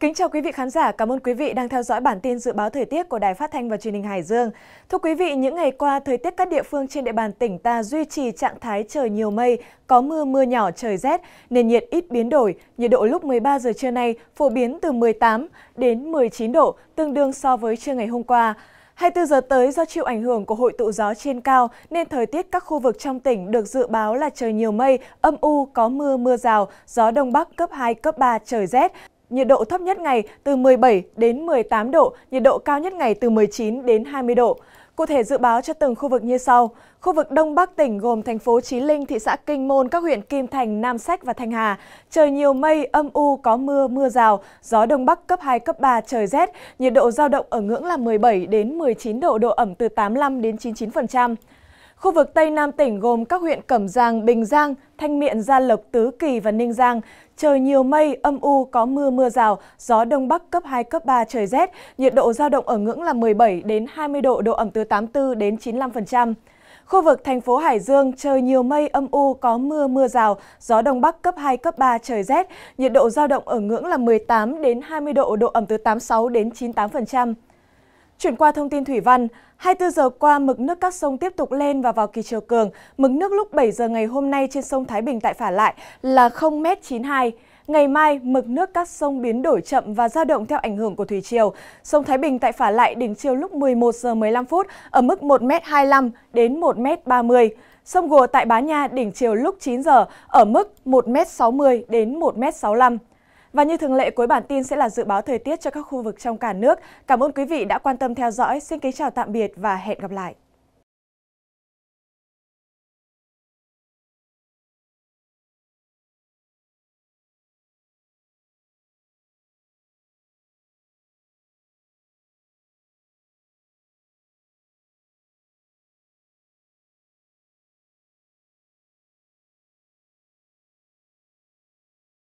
Kính chào quý vị khán giả, cảm ơn quý vị đang theo dõi bản tin dự báo thời tiết của Đài Phát thanh và Truyền hình Hải Dương. Thưa quý vị, những ngày qua thời tiết các địa phương trên địa bàn tỉnh ta duy trì trạng thái trời nhiều mây, có mưa mưa nhỏ trời rét, nền nhiệt ít biến đổi, nhiệt độ lúc 13 giờ trưa nay phổ biến từ 18 đến 19 độ, tương đương so với trưa ngày hôm qua. 24 giờ tới do chịu ảnh hưởng của hội tụ gió trên cao nên thời tiết các khu vực trong tỉnh được dự báo là trời nhiều mây, âm u, có mưa, mưa rào, gió đông bắc cấp 2, cấp 3, trời rét nhiệt độ thấp nhất ngày từ 17 đến 18 độ, nhiệt độ cao nhất ngày từ 19 đến 20 độ. Cụ thể dự báo cho từng khu vực như sau. Khu vực Đông Bắc tỉnh gồm thành phố Chí Linh, thị xã Kinh Môn, các huyện Kim Thành, Nam Sách và Thanh Hà. Trời nhiều mây, âm u, có mưa, mưa rào, gió Đông Bắc cấp 2, cấp 3, trời rét. Nhiệt độ giao động ở ngưỡng là 17 đến 19 độ, độ ẩm từ 85 đến 99%. Khu vực Tây Nam tỉnh gồm các huyện Cẩm Giang, Bình Giang, Thanh Miện, Gia Lộc, Tứ Kỳ và Ninh Giang. Trời nhiều mây, âm u, có mưa mưa rào, gió đông bắc cấp 2, cấp 3, trời rét. Nhiệt độ giao động ở ngưỡng là 17 đến 20 độ, độ ẩm từ 84 đến 95%. Khu vực thành phố Hải Dương trời nhiều mây âm u có mưa mưa rào, gió đông bắc cấp 2 cấp 3 trời rét, nhiệt độ giao động ở ngưỡng là 18 đến 20 độ, độ ẩm từ 86 đến 98%. Chuyển qua thông tin thủy văn, 24 giờ qua mực nước các sông tiếp tục lên và vào kỳ chiều cường. Mực nước lúc 7 giờ ngày hôm nay trên sông Thái Bình tại Phả Lại là 0m92. Ngày mai, mực nước các sông biến đổi chậm và dao động theo ảnh hưởng của thủy triều. Sông Thái Bình tại Phả Lại đỉnh chiều lúc 11 giờ 15 phút ở mức 1m25 đến 1m30. Sông Gùa tại Bá Nha đỉnh chiều lúc 9 giờ ở mức 1m60 đến 1m65. Và như thường lệ cuối bản tin sẽ là dự báo thời tiết cho các khu vực trong cả nước. Cảm ơn quý vị đã quan tâm theo dõi. Xin kính chào tạm biệt và hẹn gặp lại.